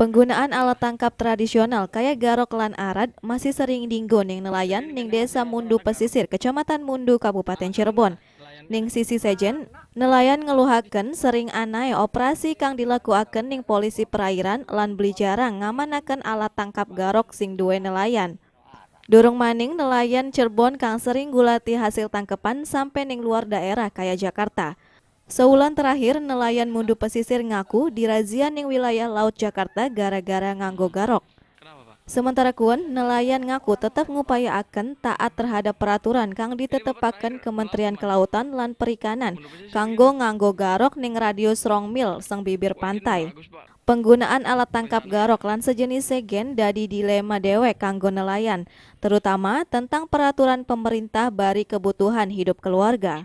Penggunaan alat tangkap tradisional kaya garok lan arad masih sering dinggo ning nelayan ning desa Mundu Pesisir, Kecamatan Mundu, Kabupaten ah, Cirebon. Ning sisi sejen, nelayan ngeluhaken sering anai operasi kang dilakuaken ning polisi perairan lan beli jarang ngamanaken alat tangkap garok sing duwe nelayan. Dorong maning nelayan Cirebon kang sering gulati hasil tangkepan sampai ning luar daerah kaya Jakarta. Seulan terakhir, nelayan mundu pesisir ngaku dirazia ning wilayah Laut Jakarta gara-gara nganggo garok. Sementara kuen nelayan ngaku tetap ngupaya akan taat terhadap peraturan kang ditetepaken Kementerian Kelautan lan Perikanan kanggo nganggo garok ning radius rong mil sang bibir pantai. Penggunaan alat tangkap garok lan sejenis segen dadi dilema dewek kanggo nelayan, terutama tentang peraturan pemerintah bari kebutuhan hidup keluarga.